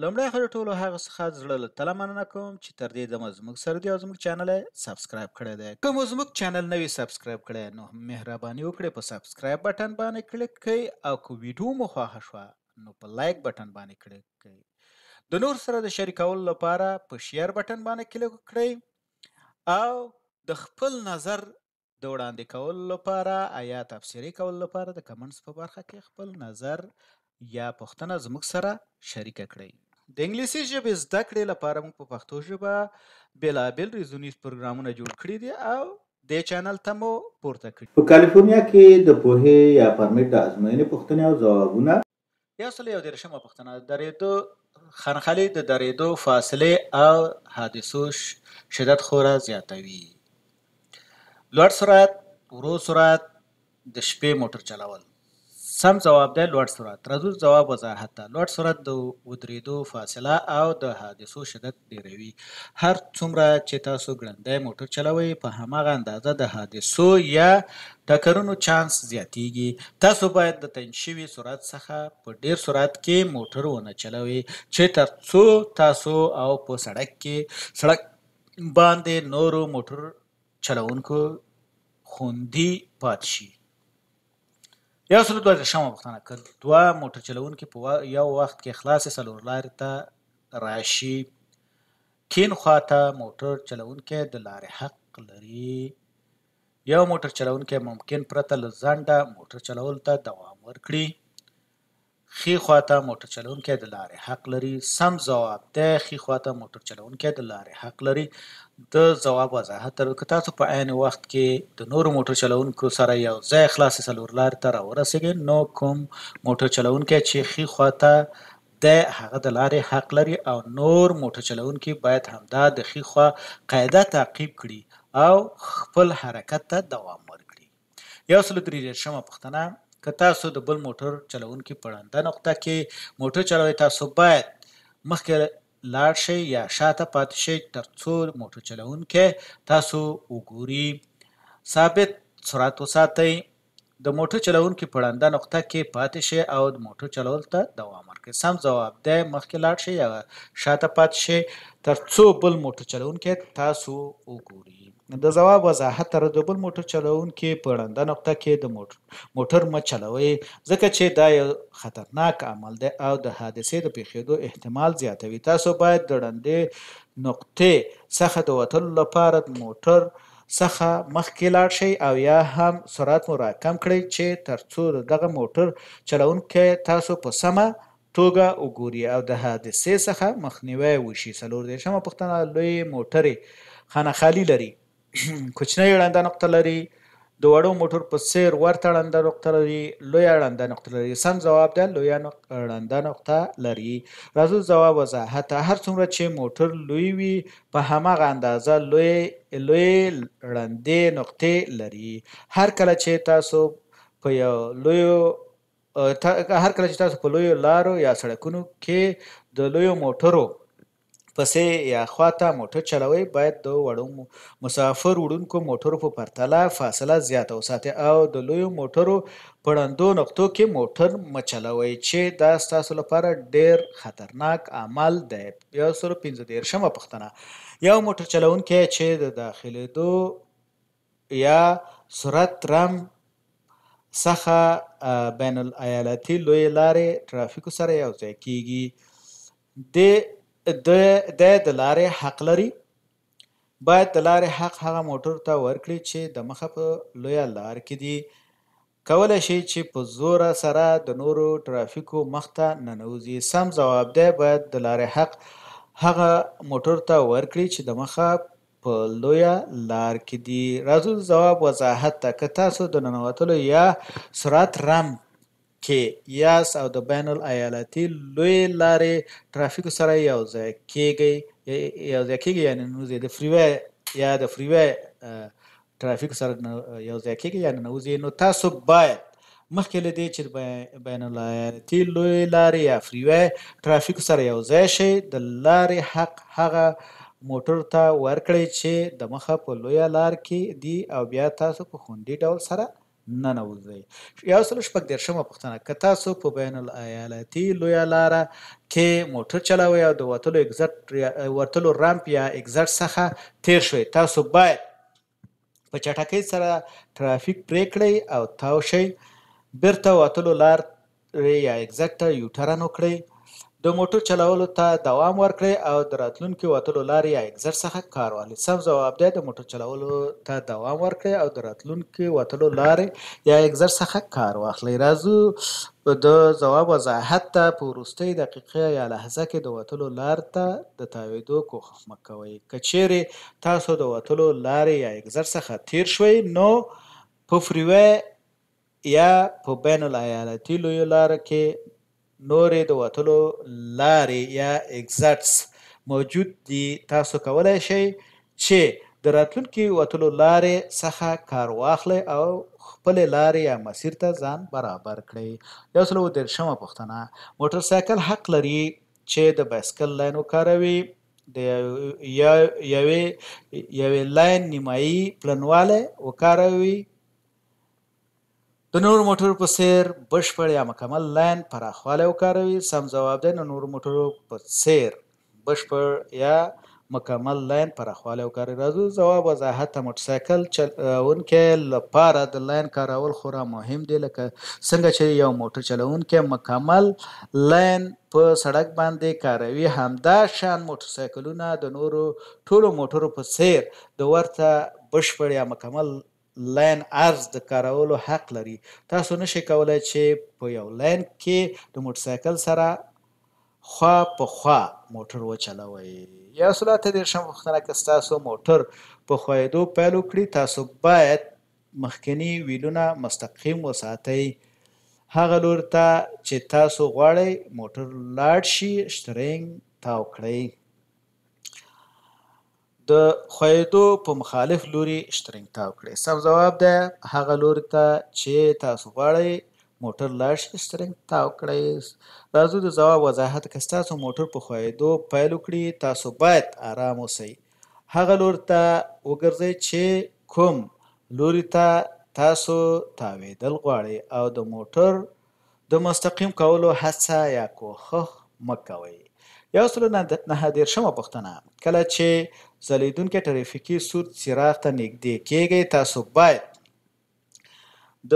لومړی خو ټولو هغه څخه زړه له تله مننه کوم چې تر دې دمه زموږ سره دی او زموږ چینل سبسکرایب کړی دی که مو زموږ چینل نوی سبسکرایب کړی نو مهرباني وکړئ په سبسکرایب بټن باندې کلیک کړئ او که ویډیو مو خوښه شوه نو په لایک بټن باندې کلیک کړئ د نور سره د شریکولو لپاره په شیر بټن باندې کلیک کړئ او د خپل نظر د وړاندې کولو لپاره یا تبصرې کولو لپاره د کمنټس په برخه کې خپل نظر یا پوښتنه زموږ سره شریکه کړئ د انګلیسي ژبې زده کړې لپاره موږ په پښتو ژبه بیلابیل ریزونیز پروګرامونه جوړ کړي دي او د چینل ته مو پورته کړي په کالیفورنیا کې د پوهې یا پرمټ د ازموینې پوښتنې او ځوابونه یو سل یو دیرشمه پوښتنه درېدو خنخلې د درېدو فاصلې او حادثو شدت خورا زیاتوي لوړ سرعت ورو سرعت د شپې موټر چلول سم جواب دی لوړ سرعت تردد جواب وضاحت ده لوړ سرعت د ودرېدو فاصله او د حادثو شدت ډیروي هر څومره چې تاسو ګړندی موټر چلوئ په هماغه اندازه د حادثو یا ټکرونو چانس زیاتیږي تاسو باید د تعین شوي سرعت څخه په ډیر سرعت کې موټر ونه چلوئ چې تر څو تاسو او په سړک کې سړک باندې نورو موټر چلوونکو خوندي پاتې شي یو سل دوه شمه وختنه ک دوه موټر چلون کې په یو وخت کې خلاص سلور لار ته راشي کین خواته موټر چلون کې د لارې حق لري یو موټر چلون کې ممکن پرته لزنده موټر چلول ته دوام ورکړي خی خواته موټر چلون کې د لارې حق لري سم جواب ده خی خواته موټر چلون کې د لارې حق لري د ځواب وضاحت تر که تاسو په عین وخت کې د نورو موټر چلوونکو سره یو ځای خلاص سلور لار ته راورسیږئ نو کوم موټر چلوونکی چې ښي خوا ته د هغه د لارې حق لري او نور موټر چلوونکي باید همدا د ښي خوا قاعده تعقیب کړي او خپل حرکت ته دوام ورکړي یو سل درې شمه پښتنه که تاسو د بل موټر چلوونکي په وړاندې نقطه کې موټر چلوي تاسو باید مخکې لاړ شئ یا شاته پاتې شئ ترڅو موټر چلوونکی تاسو وګوري ثابت سرعت وساتئ د موټر چلوونکي په وړاندې نقطه کې پاتې شي او د موټر چلول ته دوام ورکړي سم ځواب دی مخکې لاړ شي یا شاته پاتې شي تر څو بل موټر چلوونکی تاسو وګوري د ځواب وضاحت تر د بل موټر چلوونکي په وړاندې نقطه کې د موټر موټر م چلوي ځکه چې دا یو خطرناک عمل دی او د حادثې د پیښېدو احتمال زیاتوي تاسو باید د وړاندې نقطې څخه د وتلو لپاره موټر څخه مخکې لاړ شئ او یا هم سرعت مو راکم کړئ چې ترڅو دغه موټر چلوونکی تاسو په سمه توګه وګوري او د حادثې څخه مخنیوي وشي څلور دېرشمه پوښتنه لوی موټرې خانه خالی لري کوچنۍ ړنده نقطه لري د وړو موټر په سیر ورته ړنده نقطه لري لویه ړنده نقطه لري سم ځواب ده لویه ړنده نقطه لري راځو ځواب وضاحت هر څومره چې موټر لوی وي په هماغه اندازه لوی لوی ړندې نقطې لري هر کله چې تاسو په یو لویو هر کله چې تاسو په لویو لارو یا سړکونو کې د لویو موټرو پسې یا خواته موټر چلوي باید د وړو مسافر وړونکو موټرو په پرتله فاصله زیاته وساتي او د لویو موټرو په ړندو نقطو کې موټر مچلوي چې دا ستاسو لپاره ډیر خطرناک عمل دی یو سره پنځه دیرشمه پوښتنه یو موټر چلوونکی چې د داخلېدو یا سرعت رم څخه بین الایالتي لوی لارې ترافیکو سره یو ځای کیږي د د د د لارې حق لري باید د لارې حق هغه موټر ته ورکړي چې د مخه په لوی لار کې دی کولای شي چې په زور سره د نورو ترافیکو مخته ننوزي سم جواب دی باید د لارې حق هغه موټر ته ورکړي چې د مخه په لویا لار کې دی راځو جواب وضاحت تا که تاسو د ننوتلو یا سرعت رم کې یاس او د بین الایالاتي لوی لارې ترافیک سره یو ځای کېږي یو ځای کېږي یعنی نو د فری وای یا د فری وای ترافیک سره یو ځای کېږي یعنی نو نو تاسو باید مخکې له دې چې بین الایالاتي لوی لارې یا فری وای ترافیک سره یو ځای شي د لارې حق هغه موټر ته ورکړئ چې د مخه په لوی لار کې دی او بیا تاسو په خوندي ډول سره نه نه وځي یو سل شپږ دیرشمه پوښتنه که تاسو په بین الایالاتي لویه لاره کې موټر چلاوئ او د وتلو اگزټ ورتلو رامپ یا اگزټ څخه تیر شئ تاسو باید په چټکۍ سره ترافیک پرې کړئ او تاو شئ بیرته وتلو لار یا اگزټ ته یو ټرن وکړئ د موټر چلولو ته دوام ورکړئ او د راتلونکي وتلو لارې یا اگزر څخه کار واخلئ سم ځواب دی د موټر چلولو ته دوام ورکړئ او د راتلونکي وتلو لارې یا اگزر څخه کار واخلئ راځو د ځواب وضاحت ته په وروستۍ دقیقه یا لحظه کې د وتلو لار ته د تاویدو کوښښ مه کوئ که چیرې تاسو د وتلو لارې یا اگزر څخه تیر شوئ نو په فریوی یا په بین الایالتي لویو لاره کې نورې د وتلو لارې یا اگزټس موجود دي تاسو کولای شئ چې د راتلونکي وتلو لارې څخه کار واخلئ او خپل لارې یا مسیر ته ځان برابر کړئ یو سل درشمه پوښتنه موټر سایکل حق لري چې د بایسکل لاین وکاروي د یوې یوې لاین نیمایي پلنواله وکاروي د نورو موټرو په څیر بشپړ یا مکمل لاین پراخوالی وکاروي سم ځواب دی نو نورو موټرو په څیر بشپړ یا مکمل لاین پراخوالی وکاروي راځو ځواب وضاحت ته موټرسایکل چلونکی لپاره د لاین کارول خورا مهم دی لکه څنګه چې یو موټر چلونکی مکمل لاین په سړک باندې کاروي همدا شان موټرسایکلونه د نورو ټولو موټرو په څیر د ورته بشپړ یا مکمل لاین ارز د کارولو حق لري تاسو نشئ کولای چې په یو لاین کې د موټرسایکل سره خوا په خوا موټر وچلوئ یا سلاته دیرشم وختونه که ستاسو موټر په خویدو پیل وکړي تاسو باید مخکنی ویلونه مستقیم وساتئ هغه لور ته تا چې تاسو غواړئ موټر لاړ شي شترینګ تاو کړئ د خویدو په مخالف لوري شترنګ تاو کړئ سم ځواب ده هغه لوري ته چې تاسو غواړئ موټر لاړ شي شترنګ تاو کړئ راځو د ځواب وضاحت که تاسو موټر په خویدو پیل کړئ تاسو باید آرام اوسئ هغه لور ته وګرځئ چې کوم لوري ته تاسو تاویدل غواړئ او د موټر د مستقیم کولو هڅه یا کوښښ مه کوئ یو سل نه دېرشمه پوښتنه کله چې ځلېدونکي ترافیکي سور څراغ ته نږدې کیږئ تاسو باید د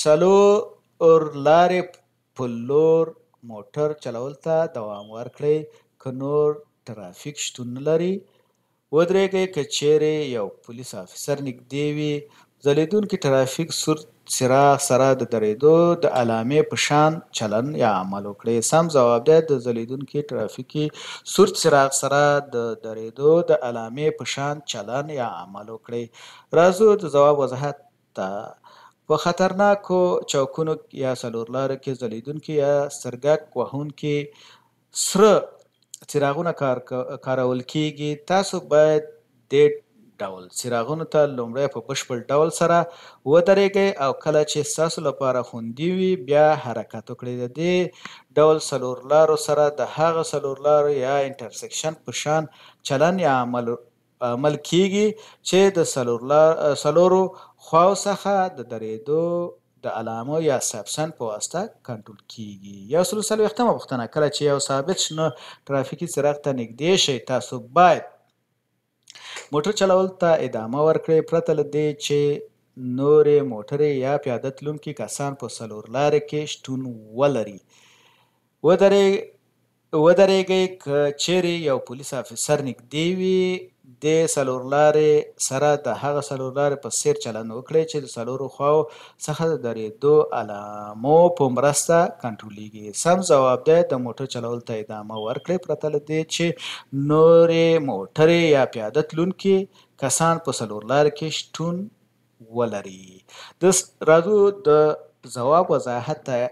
څلور لارې په لور موټر چلول ته دوام ورکړئ که نور ترافیک شتون نه لري ودرېږئ که چیرې یو پولیس افیسر نږدې وي ځلېدونکي ترافیک سور څراغ سره د درېدو د علامې په شان چلن یا عمل وکړي سم ځواب دی د ځلېدونکي ترافیکي سور څراغ سره د درېدو د علامې په شان چلن یا عمل وکړي راځو د ځواب وضاحت ته په خطرناکو چوکونو یا سلورلارو کې ځلېدونکي یا سرګک وهونکي سره څراغونه کار کارول کیږي تاسو باید د ډول څراغونو ته لومړی په بشپړ ډول سره ودرېږئ او کله چې ستاسو لپاره خوندي وي بیا حرکت وکړئ د دې ډول څلورلارو سره د هغه څلورلارو یا انټرسیکشن په شان چلن یا عمل عمل کیږي چې د څلورلار څلورو خواو څخه د درېدو د علامو یا سبسن په واسطه کنټرول کیږي یو سلو سلو وختمه پوښتنه کله چې یو ثابت شنه ترافیکي څراغ ته نږدې شئ تاسو باید موټر چلول ته ادامه ورکړئ پرته له دې چې نورې موټرې یا پیاده تلونکي کسان په څلور لاره کې شتون ولري ودرې ودرېږئ که چیرې یو پولیس افیسر نږدې وي د څلور لارې سره د هغه څلور لارې په څیر چلند وکړئ چې د څلورو خواو څخه د درېدو علامو په مرسته کنټرولېږي سم ځواب دی د موټر چلولو ته ادامه ورکړئ پرته له دې چې نورې موټرې یا پیاده تلونکي کسان په څلور لارې کې شتون ولري د راځو د ځواب وضاحت ته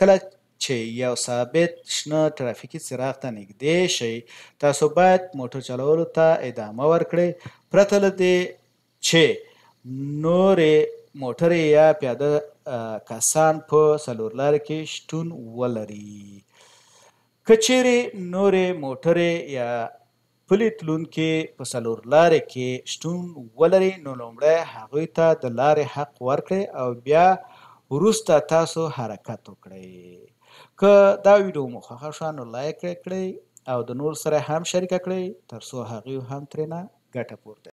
کله چې یو ثابت شنه ترافیکي څراغ ته نږدې شئ تاسو باید موټر چلولو ته ادامه ورکړئ پرته له دې چې نورې موټرې یا پیاده کسان په څلورلارې کې شتون ولري که چیرې نورې موټرې یا پلی تلونکي په څلور لارې کې شتون ولري نو لومړی هغوی ته د لارې حق ورکړئ او بیا وروسته تاسو حرکت وکړئ که دا ویډیو مو خوښه شوه نو لایک کړئ او د نور سره هم شریکه کړئ ترڅو هغوی هم ترېنه ګټه پورته